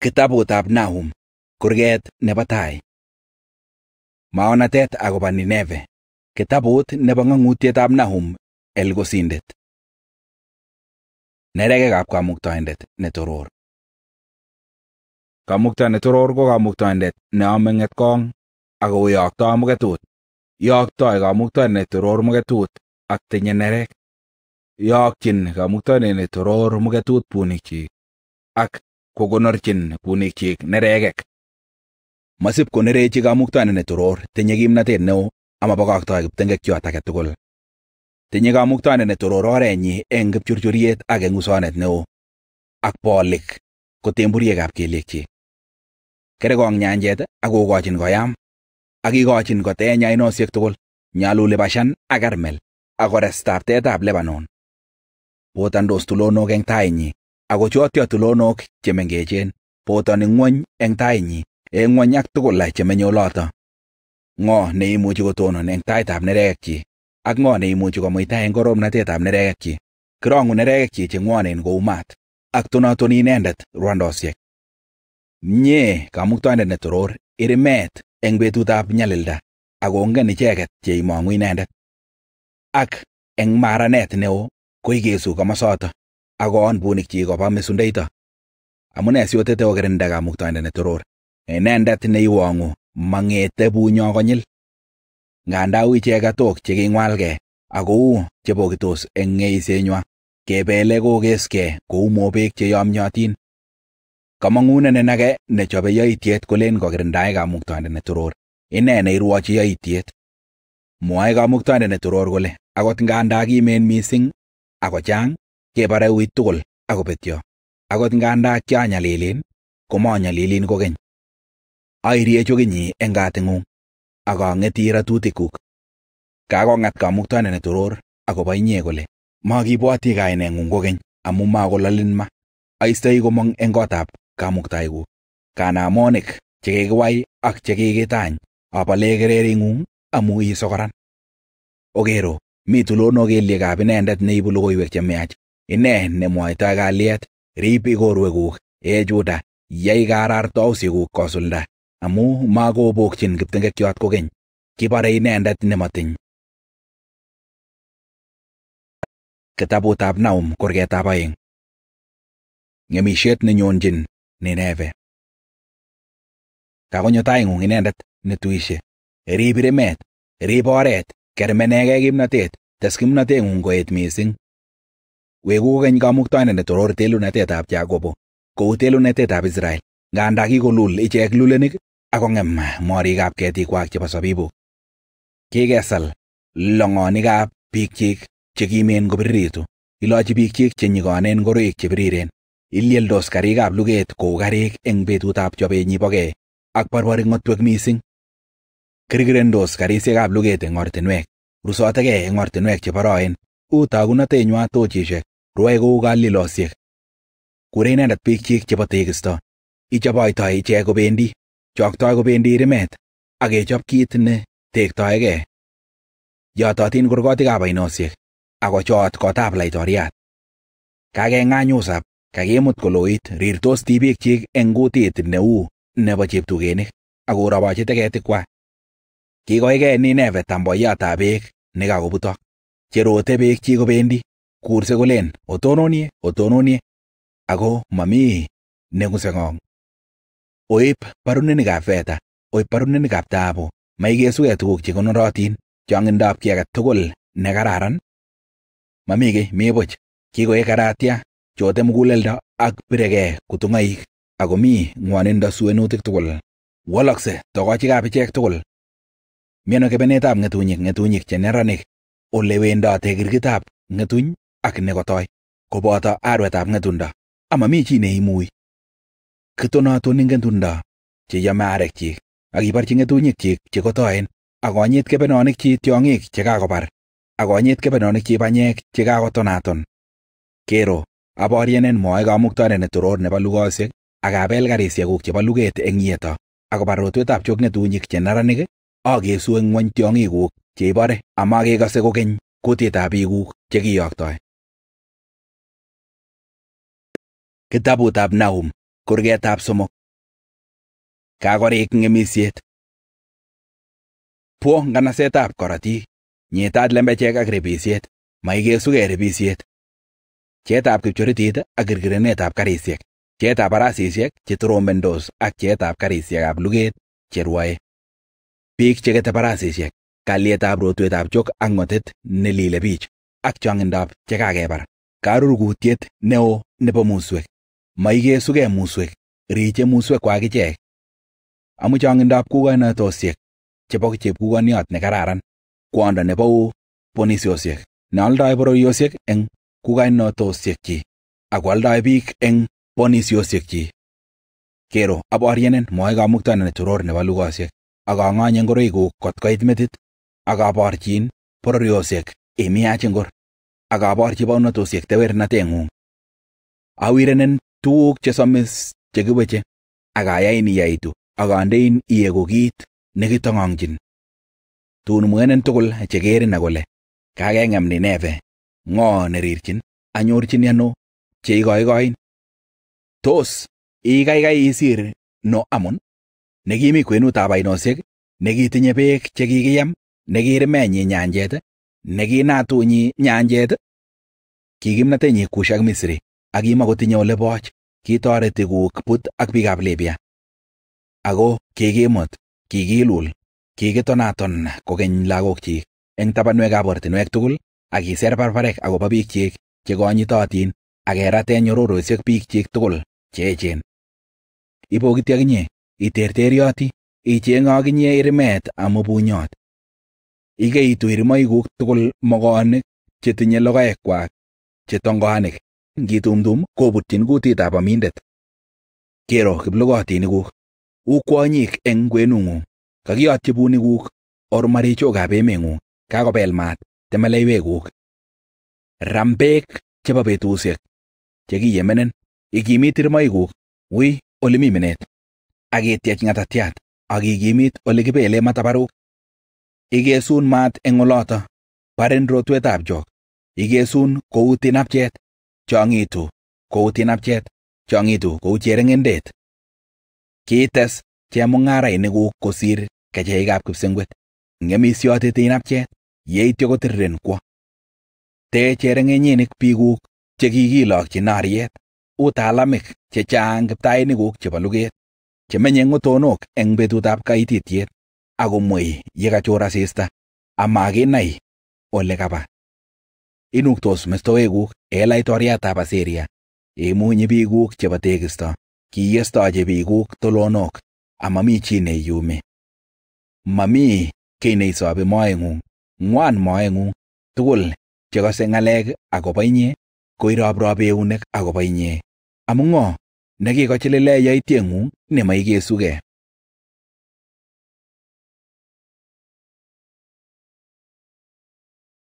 Kitabutab Nahum, kurget nebo tai. Maonatet agobo Nineve. Kitabut nebo ng'ang'utietab Nahum Elgosindet. Neregekab kamuktaindet ne toror. Kamukta ne ko kamuktoindet neome ng'etkong ak koyoktoi muketut. Yoktoi kamuktaindet ne toror muketut ak tinye nerek. Yokyin kamuktaindet ne toror muketut bunikchik ak kogonorchin puunikyik neregek. Masib konerechi kamuktaindet ne toror, tinye kimnatet neo amabakaktoi kiptengekyot age tugul. Tinye kamuktaindet ne toror orenyi eng kipchurchuryet ak eng usonet neo, ak bolik ko temburiekab kelyekchik. Kergong nyanjet ak kokochin koyam, ak ikochin koteny ainosiek tugul, nyaluli Bashan ak Karmel, ak korestab tetab Lebanon. Botandos tulonok eng tainyi ako chotyo tulonok che mengechen, potoni ng'wony eng' tainyi, eng' ng'wony ak tugul che menye oloto. Ng'o ne imuchi kotonon eng' taitab nereekchi, ak ng'o ne imuchi komuita eng' koromnatetab nereekchi. Kirong'u nereekchi che ng'wonen kou maat, ak tonatoni inendet rwandosiek. Mye kamuktaindet ne toror, irimeet eng' betutab nyalilda, akongen icheket che imong'u inendet. Ak eng' maranet neo koikesu komosoto ak koon buunikyik koba mesundeito. Amune siotete okirinda kamuktaindet ne toror. Inendet e ne iwong'u mang'ete bunyo konyil. Nganda u ichek katok che king'walgei ak kou che bokitos eng' ng'eisenywa, kebele kokeskei kou mobek che yomyotin. Kamang'unenin age ne chobe yaityet kolen kokirindae kamuktaindet ne toror. Ine ne irwochi yaityet. Mwae kamuktaindet ne toror kole akot nganda kimen missing ako chang kebare uit tugul akobetyo akot nganda kianyalilin komonyalilin kokeny airiechu kinyi eng kating'ung akang'etii ratutikuk kakong'at kamuktaindet netoror akobo inye kole makibwoti kaineng'ung kokeny amu makololin ma aistoi komong eng kotab kamuktaiguk kanamonik chekikiwai ak chekikitany abale kerering'ung amu isokoran okero mi tulonok kelyekab inendet neibu logoiwek chemiach ine nemwoitoi kalyet, riib ikorwekuk, e Juda, yai karartausikuk kosulda, amu makobokchin kiptengekyot kokeny, kibare inendet nematiny. Kitabutab Naum kurgetab aeng Ng'emishet nenyonjin Nineve Kakonyo taing'ung inendet netuishe. Riib remet, riib oret, kermenegei kimnatet, tes kimnateng'ung koet mising, Weku kokeny kamuktaindet netorori telunetetab Jakobo kou telunetetab Israel, nganda kikolul ichek lulenik ak kong'em morikab ketikwak chebo sabibuk. Kikesal long'onikab bikyik chekimen kobiriritu, ilochi bikyik chenyikonen ngoroik chebiriren, ilyeldos karikab luget kou karik eng betutab chobenyi bogei ak borbori ng'otwek missing. Kirkirendos karisiekab luget eng ortinwek, rusotekei eng ortinwek cheboroen, uu togunetenywai tochisiek rwae kou kalilosiek. Kure inendet biikchik chebo tekisto. Ichoboitoi ichek kobendi, choktoi kobendi rimet ak kechop kiit ne tektoegei. Yototin kurgotikab ainosiek ak kochoot kotab laitoriat. Kageng'any usap, kakimut koloit, rirtos tibiikchik eng kutit neu nebo cheptugenik ak korobochi teketikwak. Kikoigei Nineve tamboyiatab beek nekakobutok, cherote beekchik kobendi. kurse kolen otononie otononie ako mami neguse kong. Oib barunenikab fedha, oib barunenikab taabu, maikesuke tuguk chekonorotin, chong'indab kiy age tugul nekararan. Mami kiy mebuch, kikoek karatya, chote muguleldo ak biregee kutung'aik ako mi ng'wonindo suwenutik tugul. Walakse togochikab ichek tugul. Miano kebenetab ng'etunyik ng'etunyik che neranik, ole wendote kirkitab ng'etuny? ak nekotoi koboto arwetab ng'etundo ama mi chi neimui kitonatoni ng'etundo cheyome arekchik ak kiborchi ng'etunyikyik chekotoen ak konyit kebenonikchik tiong'ik chekakobar ak konyit kebenonikchik banyek chekakotonaton kero aborienen moe kamuktoindet netoror nebo lugosiek ak abel karisiekuk chebo luget eng yeto ak kobar rotwetab chepng'etunyik che neranik akesu eng ng'wony tiong'ikuk cheibore amakekose kokeny kutietab biikuk chekiyoktoi Kitabutab Nahum, kurgetab somok. Kakorik ng'emisiet. Pwo nganasetab korotik, nyetat lembechek ak ribisiet, maikesugei ribisiet. Pcheetab kipchoritit ak girgirenetab karisiek, pcheetab barasisiek che trombendos ak pcheetab karisiekab luget che rwae. Biik chekete barasisiek, kalyetab rotwetab chok ak ng'otet nelile bich, ak chong'indab chekakebar, karurkutiet neo nebo muswek. Moigesugei muswek, riche muswekwak ichek. Amu chong'indap kukoinotosiek chebo chepkukoniot nekararan, kwondo nebo oo bonisiosiek, neoldoi bororiosiek eng kukoinotosiekchi ak kwoldoi biik eng bonisiosiekchi. Kero aborienin moe kamuktaindet toror nebo lugosiek, ak ang'onye ngoroikuk kot koit metit, ak aborchin bororiosiek imiach ngor, ak aborchi bounatosiek tewernateng'ung awirenen tuguk chesomis chekiweche ak ayain iyaitu ak andein ieku kiit nekitong'ong'chin. Tun mwenen tugul chekerin akole kageng'em Nineve, ng'o nerirchin, anyorchin ano cheigoigoin? Tos igaigai isir no amun nekimi kwenutab ainosiek, nekitinye beek chekikiyem, nekirimenyi nyanjet, nekinaatunyi nyanjet, ki kimnatenyi Kush kushak Misri ak kimakotinye ole boch kitoreti kuk put ak bikab libya ako kikimut kikilul kikitonaton kokeny lakok chik eng tabanwek ab ortinwek tugul ak kiser barbarek akobo bik chik chekonyitotin ak kerat nyororosiek bik chik tugul cheechen ibokiti akinye iterterioti icheng'e akinye irimet amu bunyot irimoikuk tugul mokonik logoekwak Ngitumtum kobutyin kutitab omindet. Kero kiplokotinikuk, u kwonyik eng kwenung'ung, kakiyotyi bunikuk, ormarichokab emeng'ung, kakobel maat temeleywekuk. Ram beek chebo betusiek chekiyemenen, ikimit irmoikuk, wiy ole mi minet, ak ityech ng'atatyat, ak ikimit ole kibelen matabaruk. Ikesun maat eng oloto, barin rotwetab chok, ikesun kou tinabchet. chong'itu kou tinapchet, chong'itu kou chereng'endet. Kiites chemung'arainikuk kosir kecheikab kipsengwet. Ng'emisiote tinapchet, yeityo kotirren kwo. Tee chereng'enyenik biikuk chekikilokyi nariet, utalamik chechang kiptainikuk chebo luget, chemenye ng'utonok eng betutab kaititiet, akomwei yekachor asista, amakinai ole kaba Inuktos mestowekuk ee laitoriatab Asiria, imunyi biguk chebo tekisto, kiyestochi biikuk tolonok amami chi neiyumi. Mami kiy neisobi moeng'ung, ng'wan moeng'ung, tugul chekose ng'alek akobo inye koirobrob eunek akobo inye. Amu ng'o nekikochilile ne nemaikesugei?